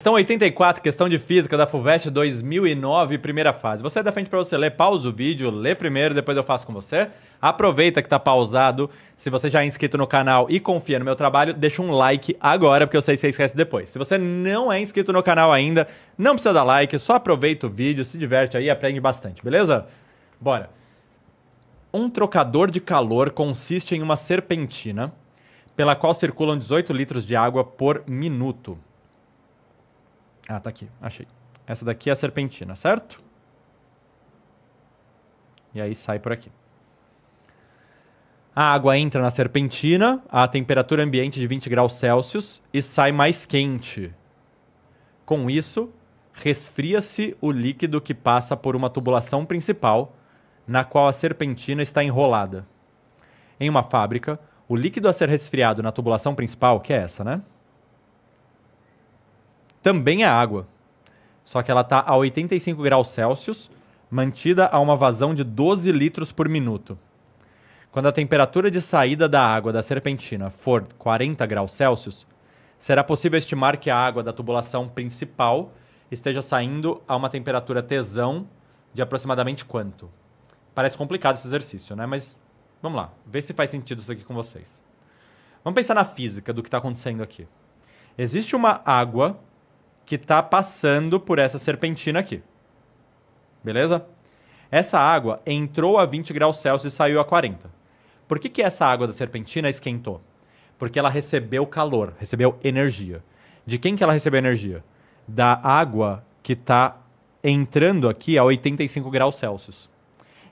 Questão 84, questão de física da FUVEST 2009, primeira fase. Você é da frente para você ler, pausa o vídeo, lê primeiro, depois eu faço com você. Aproveita que está pausado. Se você já é inscrito no canal e confia no meu trabalho, deixa um like agora, porque eu sei que você esquece depois. Se você não é inscrito no canal ainda, não precisa dar like, só aproveita o vídeo, se diverte aí, aprende bastante, beleza? Bora. Um trocador de calor consiste em uma serpentina pela qual circulam 18 litros de água por minuto. Ah, tá aqui. Achei. Essa daqui é a serpentina, certo? E aí sai por aqui. A água entra na serpentina a temperatura ambiente é de 20 graus Celsius e sai mais quente. Com isso, resfria-se o líquido que passa por uma tubulação principal, na qual a serpentina está enrolada. Em uma fábrica, o líquido a ser resfriado na tubulação principal, que é essa, né? também é água. Só que ela está a 85 graus Celsius, mantida a uma vazão de 12 litros por minuto. Quando a temperatura de saída da água da serpentina for 40 graus Celsius, será possível estimar que a água da tubulação principal esteja saindo a uma temperatura tesão de aproximadamente quanto? Parece complicado esse exercício, né? Mas vamos lá, ver se faz sentido isso aqui com vocês. Vamos pensar na física do que está acontecendo aqui. Existe uma água que está passando por essa serpentina aqui. Beleza? Essa água entrou a 20 graus Celsius e saiu a 40. Por que, que essa água da serpentina esquentou? Porque ela recebeu calor, recebeu energia. De quem que ela recebeu energia? Da água que está entrando aqui a 85 graus Celsius.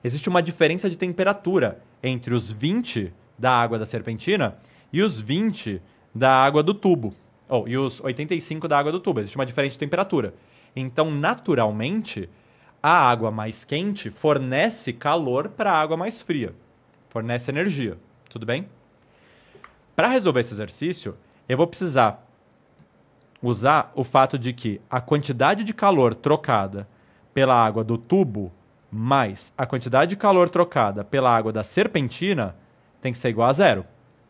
Existe uma diferença de temperatura entre os 20 da água da serpentina e os 20 da água do tubo. Oh, e os 85 da água do tubo. Existe uma diferença de temperatura. Então, naturalmente, a água mais quente fornece calor para a água mais fria. Fornece energia. Tudo bem? Para resolver esse exercício, eu vou precisar usar o fato de que a quantidade de calor trocada pela água do tubo mais a quantidade de calor trocada pela água da serpentina tem que ser igual a zero.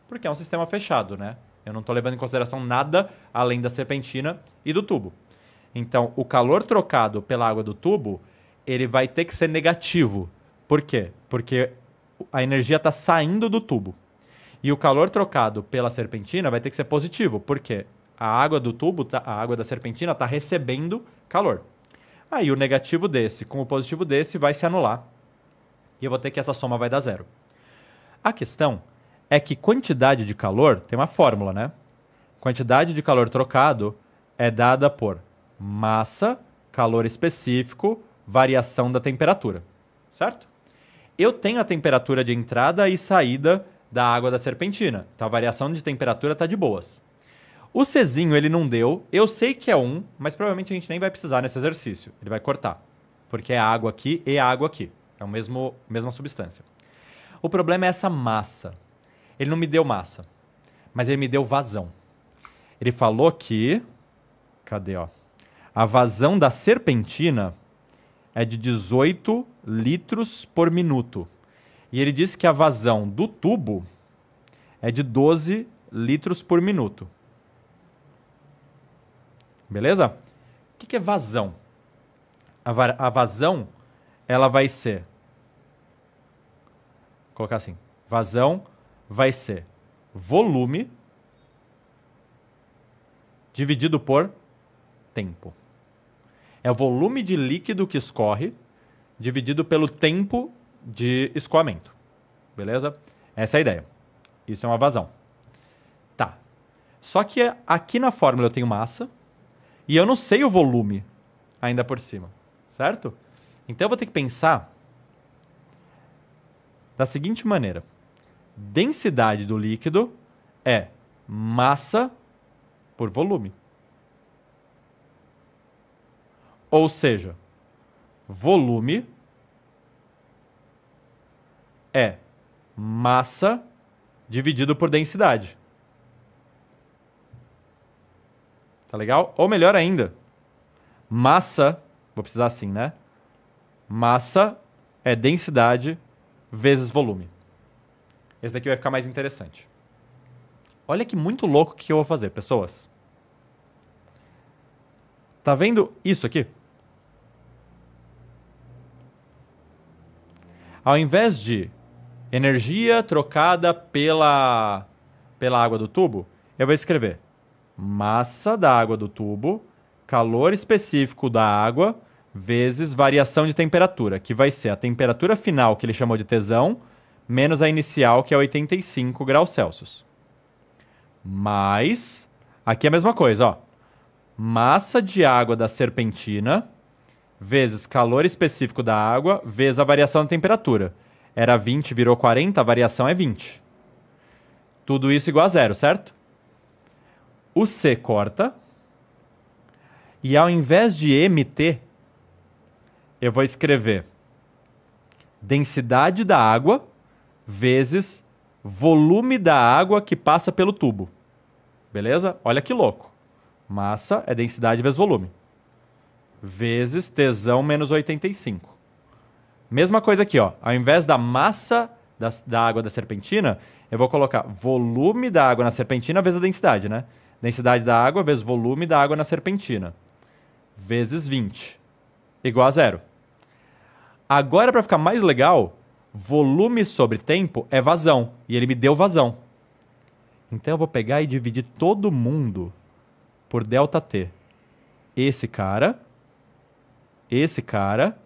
Porque é um sistema fechado, né? Eu não estou levando em consideração nada além da serpentina e do tubo. Então, o calor trocado pela água do tubo, ele vai ter que ser negativo. Por quê? Porque a energia está saindo do tubo. E o calor trocado pela serpentina vai ter que ser positivo. Por quê? A água do tubo, tá, a água da serpentina está recebendo calor. Aí o negativo desse com o positivo desse vai se anular. E eu vou ter que essa soma vai dar zero. A questão é que quantidade de calor tem uma fórmula, né? Quantidade de calor trocado é dada por massa, calor específico, variação da temperatura, certo? Eu tenho a temperatura de entrada e saída da água da serpentina, então a variação de temperatura está de boas. O Czinho ele não deu, eu sei que é 1, um, mas provavelmente a gente nem vai precisar nesse exercício, ele vai cortar, porque é água aqui e é água aqui, é a mesma substância. O problema é essa massa. Ele não me deu massa, mas ele me deu vazão. Ele falou que. Cadê, ó? A vazão da serpentina é de 18 litros por minuto. E ele disse que a vazão do tubo é de 12 litros por minuto. Beleza? O que é vazão? A, va a vazão, ela vai ser. Vou colocar assim: vazão vai ser volume dividido por tempo. É o volume de líquido que escorre dividido pelo tempo de escoamento. Beleza? Essa é a ideia. Isso é uma vazão. Tá. Só que aqui na fórmula eu tenho massa e eu não sei o volume ainda por cima, certo? Então eu vou ter que pensar da seguinte maneira densidade do líquido é massa por volume. Ou seja, volume é massa dividido por densidade. Tá legal? Ou melhor ainda, massa, vou precisar assim, né? Massa é densidade vezes volume. Esse daqui vai ficar mais interessante. Olha que muito louco que eu vou fazer, pessoas. Tá vendo isso aqui? Ao invés de energia trocada pela, pela água do tubo, eu vou escrever massa da água do tubo, calor específico da água, vezes variação de temperatura, que vai ser a temperatura final, que ele chamou de tesão, menos a inicial, que é 85 graus Celsius. Mas, aqui é a mesma coisa, ó. Massa de água da serpentina vezes calor específico da água vezes a variação da temperatura. Era 20, virou 40, a variação é 20. Tudo isso igual a zero, certo? O C corta. E ao invés de MT, eu vou escrever densidade da água vezes volume da água que passa pelo tubo. Beleza? Olha que louco. Massa é densidade vezes volume. Vezes tesão menos 85. Mesma coisa aqui, ó. Ao invés da massa da, da água da serpentina, eu vou colocar volume da água na serpentina vezes a densidade, né? Densidade da água vezes volume da água na serpentina. Vezes 20. Igual a zero. Agora, para ficar mais legal, Volume sobre tempo é vazão. E ele me deu vazão. Então eu vou pegar e dividir todo mundo por delta t. Esse cara, esse cara,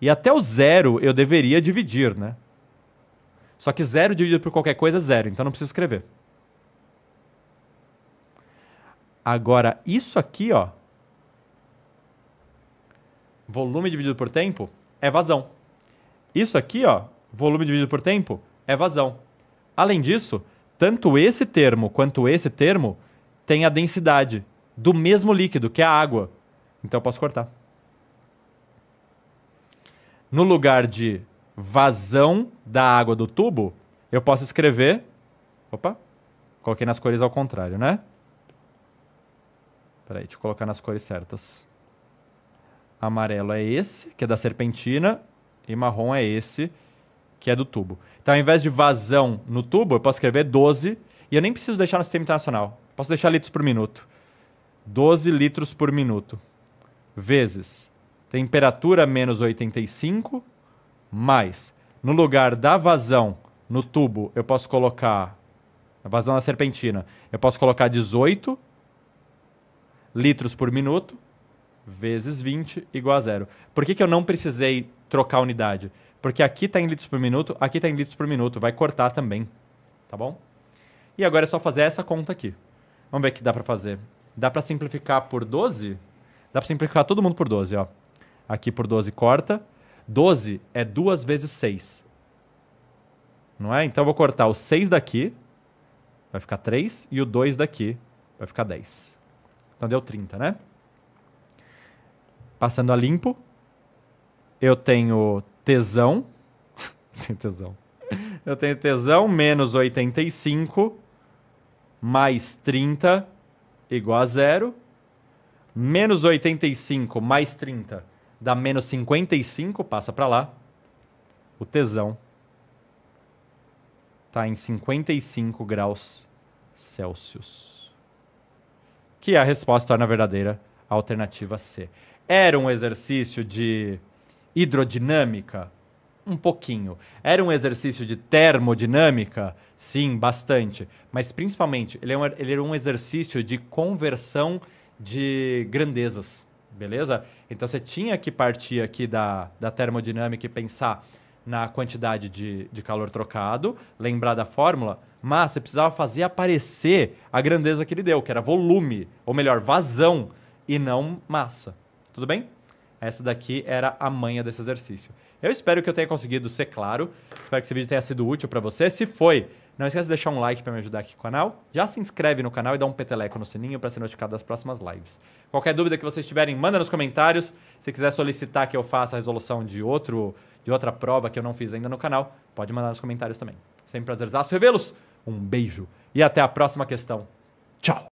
e até o zero eu deveria dividir, né? Só que zero dividido por qualquer coisa é zero, então não preciso escrever. Agora, isso aqui, ó. Volume dividido por tempo é vazão. Isso aqui, ó, volume dividido por tempo, é vazão. Além disso, tanto esse termo quanto esse termo têm a densidade do mesmo líquido, que é a água. Então eu posso cortar. No lugar de vazão da água do tubo, eu posso escrever. Opa! Coloquei nas cores ao contrário, né? Peraí, deixa eu colocar nas cores certas. Amarelo é esse, que é da serpentina, e marrom é esse, que é do tubo. Então, ao invés de vazão no tubo, eu posso escrever 12, e eu nem preciso deixar no sistema internacional. Posso deixar litros por minuto. 12 litros por minuto. Vezes temperatura menos 85, mais no lugar da vazão no tubo, eu posso colocar a vazão na serpentina, eu posso colocar 18 litros por minuto vezes 20 igual a zero. Por que, que eu não precisei trocar unidade. Porque aqui está em litros por minuto, aqui está em litros por minuto. Vai cortar também. Tá bom? E agora é só fazer essa conta aqui. Vamos ver o que dá para fazer. Dá para simplificar por 12? Dá para simplificar todo mundo por 12, ó. Aqui por 12 corta. 12 é 2 vezes 6. Não é? Então eu vou cortar o 6 daqui, vai ficar 3, e o 2 daqui vai ficar 10. Então deu 30, né? Passando a limpo, eu tenho tesão. tenho tesão. Eu tenho tesão menos 85 mais 30 igual a zero. Menos 85 mais 30 dá menos 55, passa para lá. O tesão está em 55 graus Celsius. Que é a resposta torna verdadeira, a alternativa C. Era um exercício de Hidrodinâmica? Um pouquinho. Era um exercício de termodinâmica? Sim, bastante. Mas principalmente, ele, é um, ele era um exercício de conversão de grandezas, beleza? Então você tinha que partir aqui da, da termodinâmica e pensar na quantidade de, de calor trocado, lembrar da fórmula, mas você precisava fazer aparecer a grandeza que ele deu, que era volume, ou melhor, vazão, e não massa. Tudo bem? Essa daqui era a manha desse exercício. Eu espero que eu tenha conseguido ser claro. Espero que esse vídeo tenha sido útil para você. Se foi, não esqueça de deixar um like para me ajudar aqui no canal. Já se inscreve no canal e dá um peteleco no sininho para ser notificado das próximas lives. Qualquer dúvida que vocês tiverem, manda nos comentários. Se quiser solicitar que eu faça a resolução de outro de outra prova que eu não fiz ainda no canal, pode mandar nos comentários também. Sempre prazerzaço revê-los. Um beijo e até a próxima questão. Tchau.